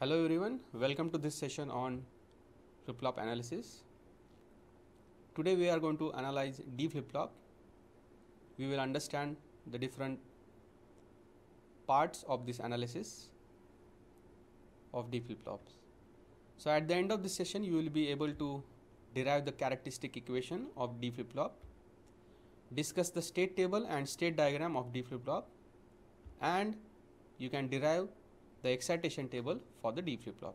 Hello everyone, welcome to this session on flip-flop analysis. Today we are going to analyze D flip-flop. We will understand the different parts of this analysis of D flip-flops. So at the end of this session you will be able to derive the characteristic equation of D flip-flop, discuss the state table and state diagram of D flip-flop and you can derive the excitation table for the D flip-flop.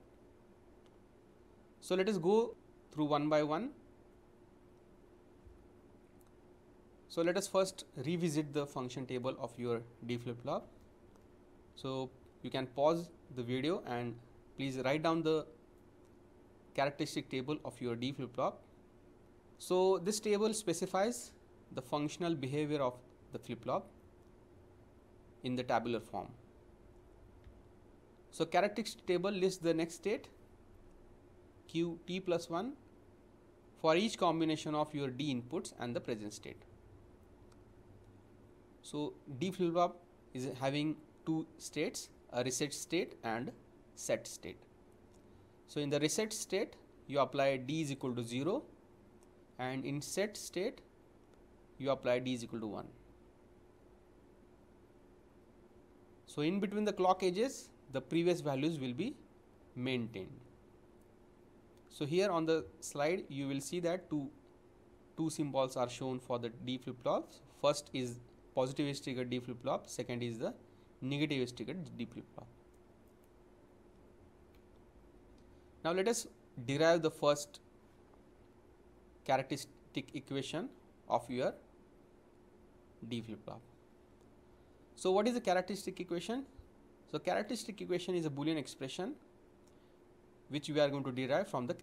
So let us go through one by one. So let us first revisit the function table of your D flip-flop. So you can pause the video and please write down the characteristic table of your D flip-flop. So this table specifies the functional behavior of the flip-flop in the tabular form. So characteristic table lists the next state q t plus 1 for each combination of your d inputs and the present state. So d flip flop is having two states a reset state and set state. So in the reset state you apply d is equal to 0 and in set state you apply d is equal to 1. So in between the clock edges the previous values will be maintained. So here on the slide you will see that two, two symbols are shown for the D flip-flops. First is positive is triggered D flip-flop, second is the negative is triggered D flip-flop. Now let us derive the first characteristic equation of your D flip-flop. So what is the characteristic equation? So characteristic equation is a Boolean expression which we are going to derive from the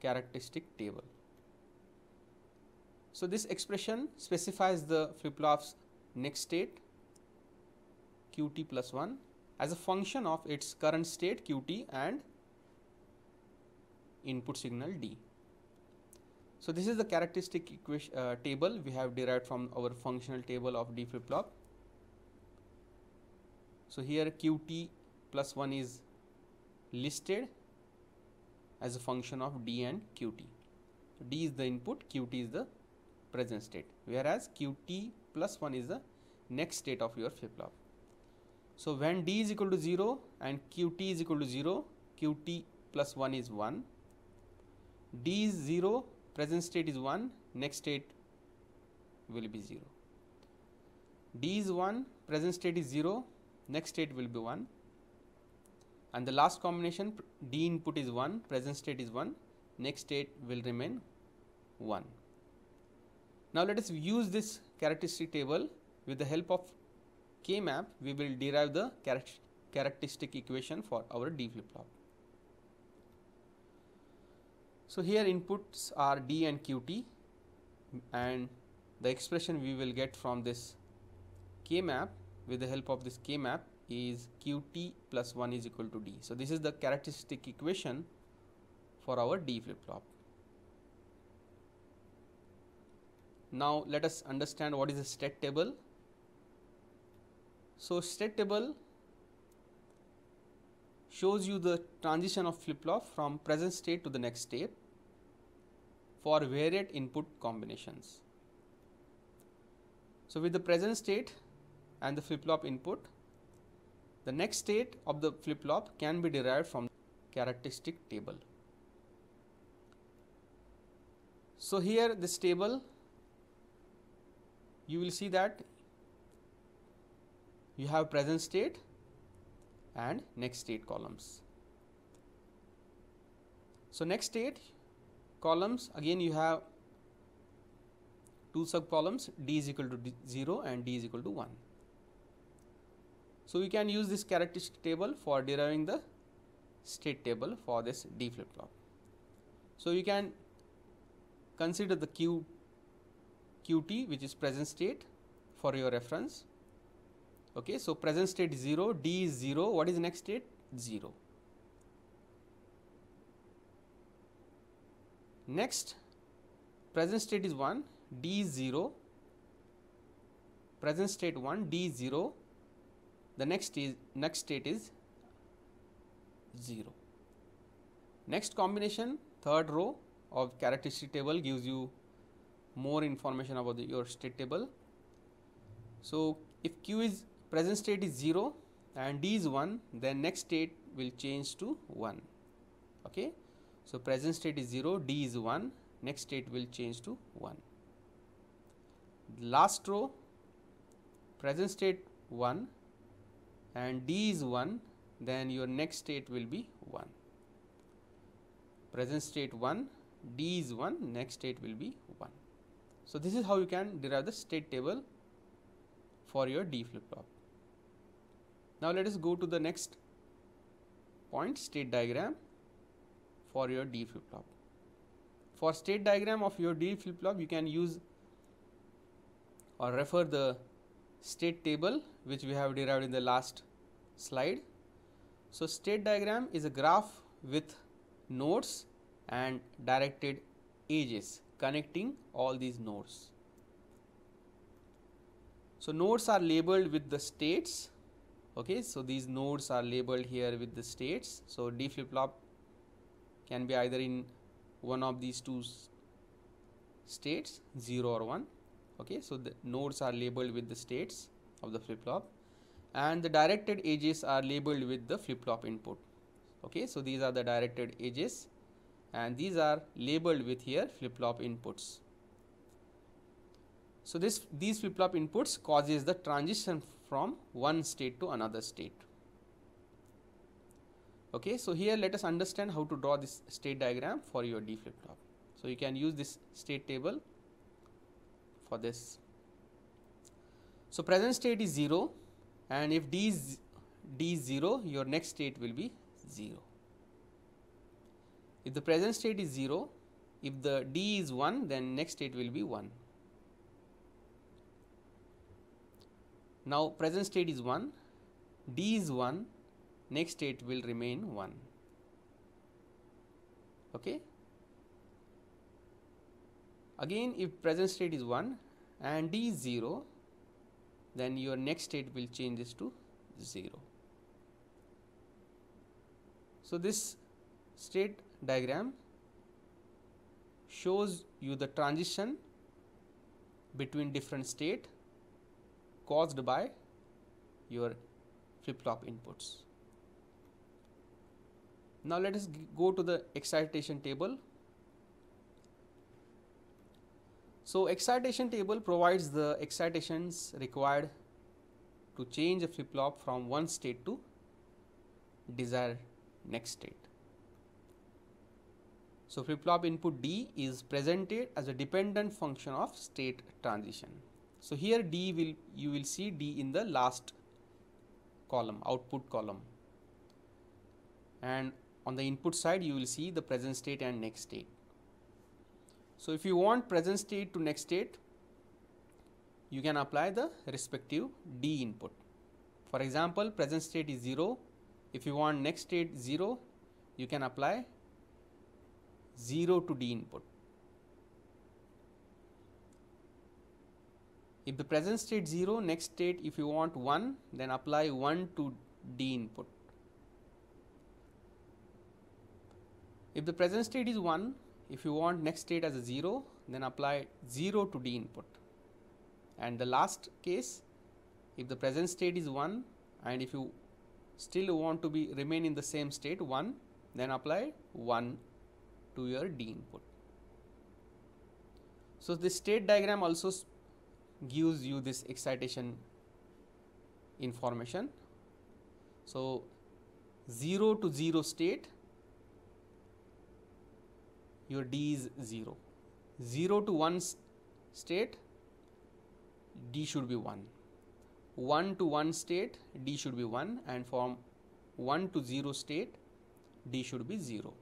characteristic table. So this expression specifies the flip-flop's next state qt plus 1 as a function of its current state qt and input signal d. So this is the characteristic equation, uh, table we have derived from our functional table of d flip-flop so, here qt plus 1 is listed as a function of d and qt. So, d is the input, qt is the present state, whereas qt plus 1 is the next state of your flip flop. So, when d is equal to 0 and qt is equal to 0, qt plus 1 is 1, d is 0, present state is 1, next state will be 0. d is 1, present state is 0, next state will be 1 and the last combination D input is 1, present state is 1, next state will remain 1. Now let us use this characteristic table with the help of K-map we will derive the characteristic equation for our D flip-flop. So here inputs are D and QT and the expression we will get from this K-map with the help of this K map is Qt plus 1 is equal to D. So this is the characteristic equation for our D flip-flop. Now let us understand what is a state table. So state table shows you the transition of flip-flop from present state to the next state for varied input combinations. So with the present state and the flip-flop input. The next state of the flip-flop can be derived from the characteristic table. So here this table you will see that you have present state and next state columns. So next state columns again you have two sub columns d is equal to d 0 and d is equal to 1. So, we can use this characteristic table for deriving the state table for this D flip flop. So, you can consider the Q QT which is present state for your reference. Okay, so present state 0, D is 0, what is next state? 0. Next, present state is 1, D is 0, present state 1, D is 0, the next is next state is 0 next combination third row of characteristic table gives you more information about the, your state table so if q is present state is 0 and d is 1 then next state will change to 1 okay so present state is 0 d is 1 next state will change to 1 last row present state 1 and d is 1 then your next state will be 1. Present state 1, d is 1, next state will be 1. So, this is how you can derive the state table for your D flip flop. Now, let us go to the next point state diagram for your D flip flop. For state diagram of your D flip flop, you can use or refer the state table which we have derived in the last slide. So, state diagram is a graph with nodes and directed edges connecting all these nodes. So, nodes are labeled with the states. Okay, so these nodes are labeled here with the states. So, D flip flop can be either in one of these two states 0 or 1 okay so the nodes are labeled with the states of the flip-flop and the directed edges are labeled with the flip-flop input okay so these are the directed edges and these are labeled with here flip-flop inputs so this these flip-flop inputs causes the transition from one state to another state okay so here let us understand how to draw this state diagram for your d flip-flop so you can use this state table for this. So, present state is 0 and if d is d is 0 your next state will be 0. If the present state is 0 if the d is 1 then next state will be 1. Now present state is 1 d is 1 next state will remain 1. Okay. Again if present state is 1 and D is 0 then your next state will change this to 0. So this state diagram shows you the transition between different state caused by your flip-flop inputs. Now let us go to the excitation table So, excitation table provides the excitations required to change a flip flop from one state to desired next state. So, flip flop input D is presented as a dependent function of state transition. So, here D will you will see D in the last column output column and on the input side you will see the present state and next state. So if you want present state to next state, you can apply the respective D input. For example, present state is 0. If you want next state 0, you can apply 0 to D input. If the present state 0, next state if you want 1, then apply 1 to D input. If the present state is 1, if you want next state as a 0, then apply 0 to D input. And the last case, if the present state is 1 and if you still want to be remain in the same state 1, then apply 1 to your D input. So this state diagram also gives you this excitation information. So 0 to 0 state your D is 0. 0 to 1 state, D should be 1. 1 to 1 state, D should be 1 and from 1 to 0 state, D should be 0.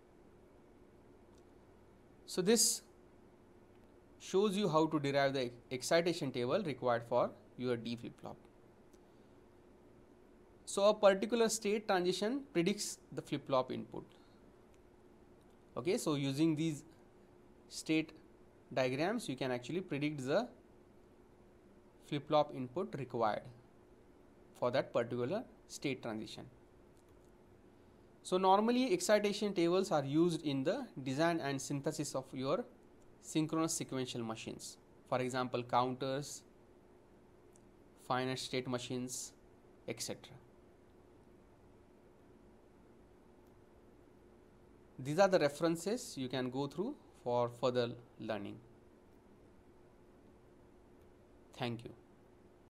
So this shows you how to derive the excitation table required for your D flip-flop. So a particular state transition predicts the flip-flop input okay so using these state diagrams you can actually predict the flip-flop input required for that particular state transition so normally excitation tables are used in the design and synthesis of your synchronous sequential machines for example counters finite state machines etc These are the references you can go through for further learning. Thank you.